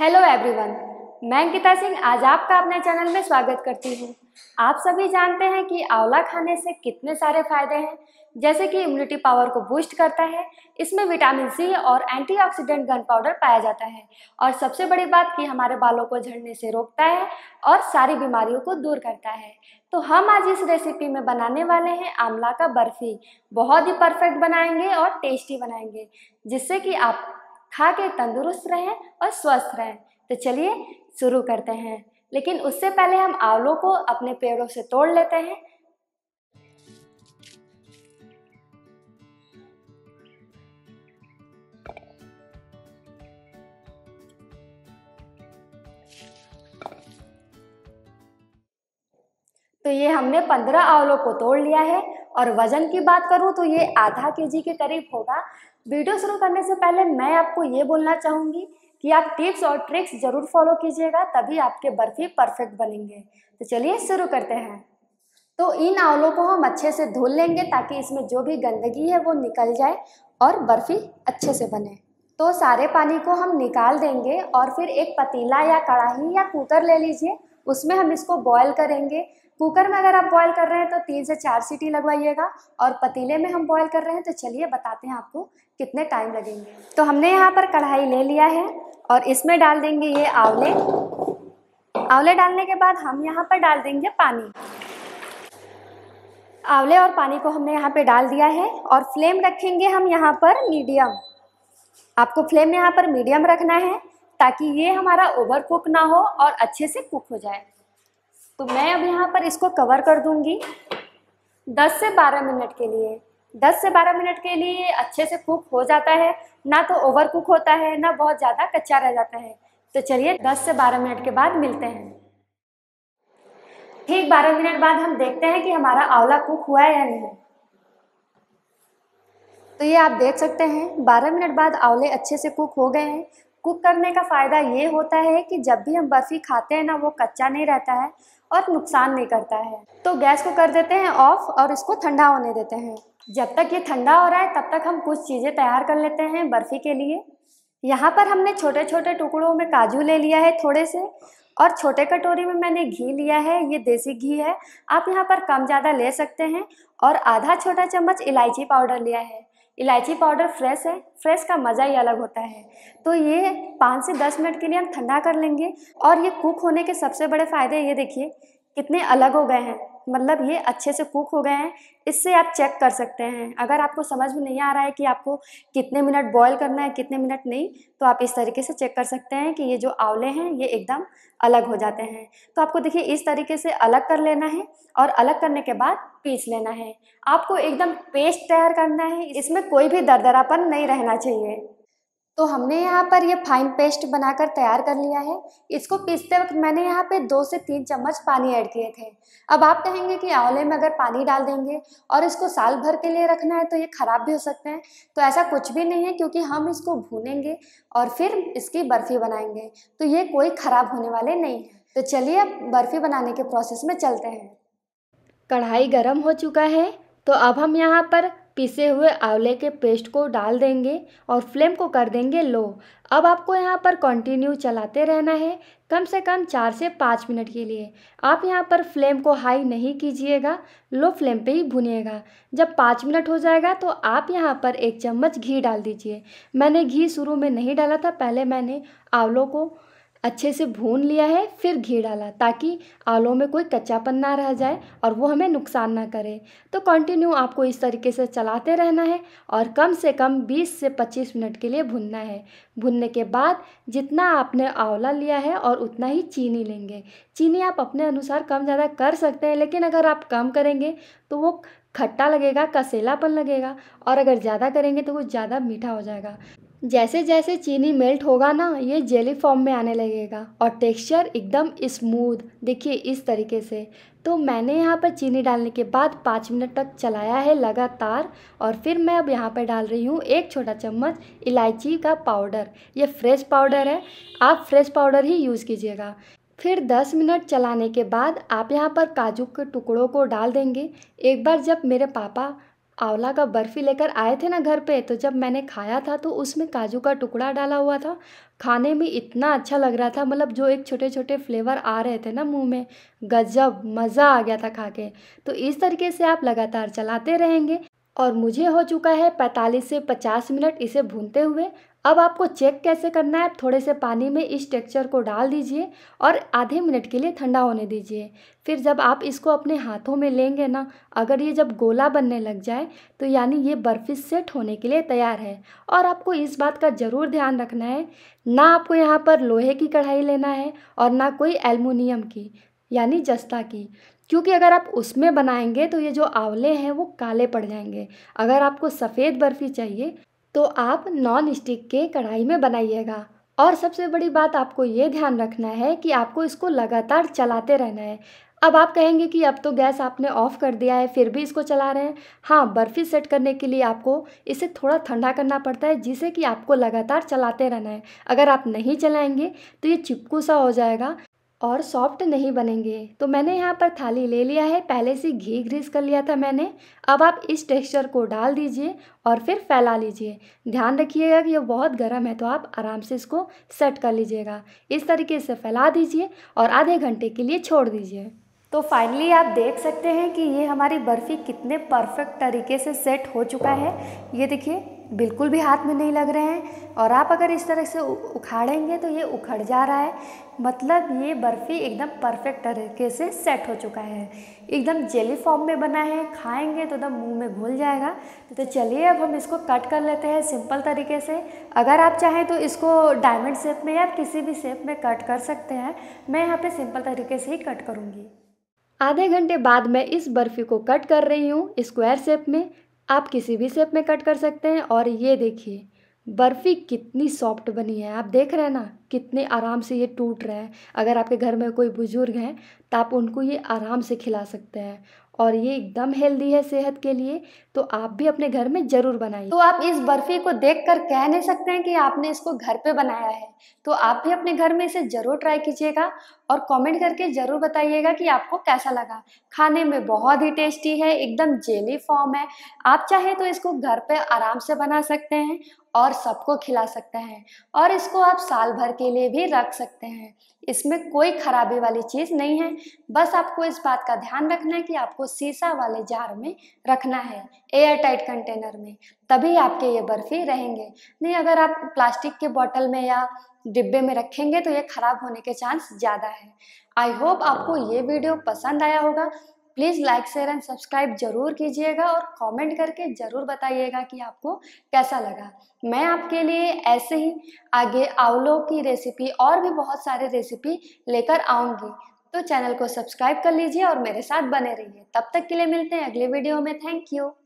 hello everyone मैं अंकिता सिंह आज आपका अपने चैनल में स्वागत करती हूँ आप सभी जानते हैं कि आंवला खाने से कितने सारे फायदे हैं जैसे कि इम्यूनिटी पावर को बूस्ट करता है इसमें विटामिन सी और एंटीऑक्सीडेंट गन पाउडर पाया जाता है और सबसे बड़ी बात कि हमारे बालों को झड़ने से रोकता है और सारी बीमारियों को दूर करता है तो हम आज इस रेसिपी में बनाने वाले हैं आंवला का बर्फ़ी बहुत ही परफेक्ट बनाएंगे और टेस्टी बनाएंगे जिससे कि आप खा के तंदुरुस्त रहें और स्वस्थ रहें तो चलिए शुरू करते हैं लेकिन उससे पहले हम आंवलों को अपने पेड़ों से तोड़ लेते हैं तो ये हमने पंद्रह आंवलों को तोड़ लिया है और वजन की बात करूँ तो ये आधा के जी के करीब होगा वीडियो शुरू करने से पहले मैं आपको ये बोलना चाहूँगी कि आप टिप्स और ट्रिक्स ज़रूर फॉलो कीजिएगा तभी आपके बर्फ़ी परफेक्ट बनेंगे तो चलिए शुरू करते हैं तो इन आंवलों को हम अच्छे से धो लेंगे ताकि इसमें जो भी गंदगी है वो निकल जाए और बर्फ़ी अच्छे से बने तो सारे पानी को हम निकाल देंगे और फिर एक पतीला या कढ़ाही या कुकर ले लीजिए उसमें हम इसको बॉयल करेंगे कुकर में अगर आप बॉयल कर रहे हैं तो तीन से चार सीटी लगवाइएगा और पतीले में हम बॉयल कर रहे हैं तो चलिए बताते हैं आपको कितने टाइम लगेंगे तो हमने यहाँ पर कढ़ाई ले लिया है और इसमें डाल देंगे ये आंवले आंवले डालने के बाद हम यहाँ पर डाल देंगे पानी आंवले और पानी को हमने यहाँ पे डाल दिया है और फ्लेम रखेंगे हम यहाँ पर मीडियम आपको फ्लेम यहाँ पर मीडियम रखना है ताकि ये हमारा ओवर कुक ना हो और अच्छे से कुक हो जाए तो मैं अब यहाँ पर इसको कवर कर दूंगी 10 से 12 मिनट के लिए 10 से 12 मिनट के लिए अच्छे से कुक हो जाता है ना तो ओवर कुक होता है ना बहुत ज़्यादा कच्चा रह जाता है तो चलिए 10 से 12 मिनट के बाद मिलते हैं ठीक 12 मिनट बाद हम देखते हैं कि हमारा आंवला कुक हुआ है या नहीं तो ये आप देख सकते हैं 12 मिनट बाद आंवले अच्छे से कुक हो गए हैं कुक करने का फ़ायदा ये होता है कि जब भी हम बर्फ़ी खाते हैं ना वो कच्चा नहीं रहता है और नुकसान नहीं करता है तो गैस को कर देते हैं ऑफ़ और इसको ठंडा होने देते हैं जब तक ये ठंडा हो रहा है तब तक हम कुछ चीज़ें तैयार कर लेते हैं बर्फ़ी के लिए यहाँ पर हमने छोटे छोटे टुकड़ों में काजू ले लिया है थोड़े से और छोटे कटोरी में मैंने घी लिया है ये देसी घी है आप यहाँ पर कम ज़्यादा ले सकते हैं और आधा छोटा चम्मच इलायची पाउडर लिया है इलायची पाउडर फ्रेश है फ्रेश का मज़ा ही अलग होता है तो ये पाँच से दस मिनट के लिए हम ठंडा कर लेंगे और ये कुक होने के सबसे बड़े फ़ायदे ये देखिए कितने अलग हो गए हैं मतलब ये अच्छे से कुक हो गए हैं इससे आप चेक कर सकते हैं अगर आपको समझ में नहीं आ रहा है कि आपको कितने मिनट बॉईल करना है कितने मिनट नहीं तो आप इस तरीके से चेक कर सकते हैं कि ये जो आंवले हैं ये एकदम अलग हो जाते हैं तो आपको देखिए इस तरीके से अलग कर लेना है और अलग करने के बाद पीस लेना है आपको एकदम पेस्ट तैयार करना है इसमें कोई भी दरदरापन नहीं रहना चाहिए तो हमने यहाँ पर ये फाइन पेस्ट बनाकर तैयार कर लिया है इसको पीसते वक्त मैंने यहाँ पे दो से तीन चम्मच पानी ऐड किए थे अब आप कहेंगे कि आंवले में अगर पानी डाल देंगे और इसको साल भर के लिए रखना है तो ये ख़राब भी हो सकते हैं तो ऐसा कुछ भी नहीं है क्योंकि हम इसको भूनेंगे और फिर इसकी बर्फ़ी बनाएंगे तो ये कोई ख़राब होने वाले नहीं है तो चलिए अब बर्फ़ी बनाने के प्रोसेस में चलते हैं कढ़ाई गर्म हो चुका है तो अब हम यहाँ पर पिसे हुए आंवले के पेस्ट को डाल देंगे और फ्लेम को कर देंगे लो अब आपको यहाँ पर कंटिन्यू चलाते रहना है कम से कम चार से पाँच मिनट के लिए आप यहाँ पर फ्लेम को हाई नहीं कीजिएगा लो फ्लेम पे ही भुनिएगा जब पाँच मिनट हो जाएगा तो आप यहाँ पर एक चम्मच घी डाल दीजिए मैंने घी शुरू में नहीं डाला था पहले मैंने आंवलों को अच्छे से भून लिया है फिर घी डाला ताकि आलू में कोई कच्चापन ना रह जाए और वो हमें नुकसान ना करे तो कंटिन्यू आपको इस तरीके से चलाते रहना है और कम से कम 20 से 25 मिनट के लिए भुनना है भुनने के बाद जितना आपने आंवला लिया है और उतना ही चीनी लेंगे चीनी आप अपने अनुसार कम ज़्यादा कर सकते हैं लेकिन अगर आप कम करेंगे तो वो खट्टा लगेगा कसेलापन लगेगा और अगर ज़्यादा करेंगे तो वो ज़्यादा मीठा हो जाएगा जैसे जैसे चीनी मेल्ट होगा ना ये जेली फॉर्म में आने लगेगा और टेक्सचर एकदम स्मूथ देखिए इस तरीके से तो मैंने यहाँ पर चीनी डालने के बाद पाँच मिनट तक चलाया है लगातार और फिर मैं अब यहाँ पर डाल रही हूँ एक छोटा चम्मच इलायची का पाउडर ये फ्रेश पाउडर है आप फ्रेश पाउडर ही यूज़ कीजिएगा फिर 10 मिनट चलाने के बाद आप यहाँ पर काजू के टुकड़ों को डाल देंगे एक बार जब मेरे पापा आंवला का बर्फ़ी लेकर आए थे ना घर पे तो जब मैंने खाया था तो उसमें काजू का टुकड़ा डाला हुआ था खाने में इतना अच्छा लग रहा था मतलब जो एक छोटे छोटे फ्लेवर आ रहे थे ना मुंह में गजब मज़ा आ गया था खा के तो इस तरीके से आप लगातार चलाते रहेंगे और मुझे हो चुका है 45 से 50 मिनट इसे भूनते हुए अब आपको चेक कैसे करना है आप थोड़े से पानी में इस टेक्सचर को डाल दीजिए और आधे मिनट के लिए ठंडा होने दीजिए फिर जब आप इसको अपने हाथों में लेंगे ना अगर ये जब गोला बनने लग जाए तो यानी ये बर्फ़ी सेट होने के लिए तैयार है और आपको इस बात का ज़रूर ध्यान रखना है ना आपको यहाँ पर लोहे की कढ़ाई लेना है और ना कोई एल्युमिनियम की यानी जस्ता की क्योंकि अगर आप उसमें बनाएंगे तो ये जो आंवले हैं वो काले पड़ जाएंगे अगर आपको सफ़ेद बर्फ़ी चाहिए तो आप नॉन स्टिक के कढ़ाई में बनाइएगा और सबसे बड़ी बात आपको ये ध्यान रखना है कि आपको इसको लगातार चलाते रहना है अब आप कहेंगे कि अब तो गैस आपने ऑफ़ कर दिया है फिर भी इसको चला रहे हैं हाँ बर्फ़ी सेट करने के लिए आपको इसे थोड़ा ठंडा करना पड़ता है जिसे कि आपको लगातार चलाते रहना है अगर आप नहीं चलाएंगे तो ये चिपकू सा हो जाएगा और सॉफ्ट नहीं बनेंगे तो मैंने यहाँ पर थाली ले लिया है पहले से घी ग्रीस कर लिया था मैंने अब आप इस टेक्सचर को डाल दीजिए और फिर फैला लीजिए ध्यान रखिएगा कि यह बहुत गर्म है तो आप आराम से इसको सेट कर लीजिएगा इस तरीके से फैला दीजिए और आधे घंटे के लिए छोड़ दीजिए तो फाइनली आप देख सकते हैं कि ये हमारी बर्फ़ी कितने परफेक्ट तरीके से सेट हो चुका है ये देखिए बिल्कुल भी हाथ में नहीं लग रहे हैं और आप अगर इस तरह से उखाड़ेंगे तो ये उखड़ जा रहा है मतलब ये बर्फ़ी एकदम परफेक्ट तरीके से सेट हो चुका है एकदम जेली फॉर्म में बना है खाएंगे तो एकदम मुंह में घुल जाएगा तो चलिए अब हम इसको कट कर लेते हैं सिंपल तरीके से अगर आप चाहें तो इसको डायमंड शेप में या किसी भी शेप में कट कर सकते हैं मैं यहाँ पर सिंपल तरीके से ही कट करूँगी आधे घंटे बाद मैं इस बर्फ़ी को कट कर रही हूँ स्क्वायर शेप में आप किसी भी शेप में कट कर सकते हैं और ये देखिए बर्फ़ी कितनी सॉफ्ट बनी है आप देख रहे हैं ना कितने आराम से ये टूट रहा है अगर आपके घर में कोई बुज़ुर्ग हैं तो आप उनको ये आराम से खिला सकते हैं और ये एकदम हेल्दी है सेहत के लिए तो आप भी अपने घर में ज़रूर बनाइए तो आप इस बर्फ़ी को देखकर कह नहीं सकते हैं कि आपने इसको घर पे बनाया है तो आप भी अपने घर में इसे ज़रूर ट्राई कीजिएगा और कमेंट करके ज़रूर बताइएगा कि आपको कैसा लगा खाने में बहुत ही टेस्टी है एकदम जेली फॉर्म है आप चाहे तो इसको घर पे आराम से बना सकते हैं और सबको खिला सकते हैं और इसको आप साल भर के लिए भी रख सकते हैं इसमें कोई खराबी वाली चीज़ नहीं है बस आपको इस बात का ध्यान रखना है कि आपको शीशा वाले जार में रखना है एयर टाइट कंटेनर में तभी आपके ये बर्फ़ी रहेंगे नहीं अगर आप प्लास्टिक के बॉटल में या डिब्बे में रखेंगे तो ये ख़राब होने के चांस ज़्यादा है आई होप आपको ये वीडियो पसंद आया होगा please like share and subscribe जरूर कीजिएगा और कमेंट करके ज़रूर बताइएगा कि आपको कैसा लगा मैं आपके लिए ऐसे ही आगे आंवलों की रेसिपी और भी बहुत सारे रेसिपी लेकर आऊँगी तो चैनल को सब्सक्राइब कर लीजिए और मेरे साथ बने रहिए तब तक के लिए मिलते हैं अगले वीडियो में थैंक यू